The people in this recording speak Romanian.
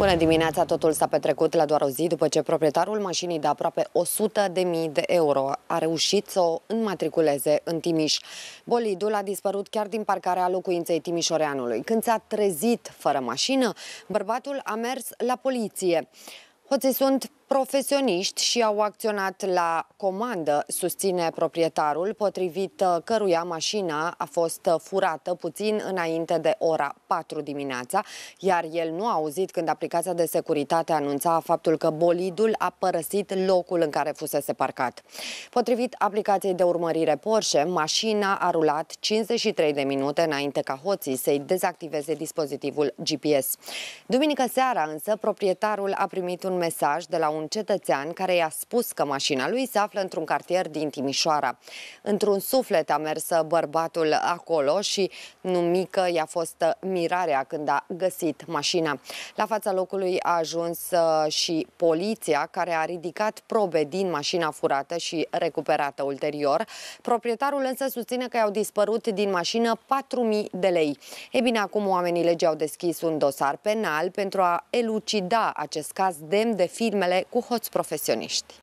Bună dimineața! Totul s-a petrecut la doar o zi după ce proprietarul mașinii de aproape 100.000 de euro a reușit să o înmatriculeze în Timiș. Bolidul a dispărut chiar din parcarea locuinței Timișoreanului. Când s-a trezit fără mașină, bărbatul a mers la poliție. Hoții sunt Profesioniști și au acționat la comandă, susține proprietarul, potrivit uh, căruia mașina a fost uh, furată puțin înainte de ora 4 dimineața, iar el nu a auzit când aplicația de securitate anunța faptul că bolidul a părăsit locul în care fusese parcat. Potrivit aplicației de urmărire Porsche, mașina a rulat 53 de minute înainte ca hoții să-i dezactiveze dispozitivul GPS. Duminică seara însă, proprietarul a primit un mesaj de la un un cetățean care i-a spus că mașina lui se află într-un cartier din Timișoara. Într-un suflet a mers bărbatul acolo și numică i-a fost mirarea când a găsit mașina. La fața locului a ajuns uh, și poliția care a ridicat probe din mașina furată și recuperată ulterior. Proprietarul însă susține că i-au dispărut din mașină 4.000 de lei. E bine, acum oamenii legii au deschis un dosar penal pentru a elucida acest caz demn de filmele cu hoți profesioniști.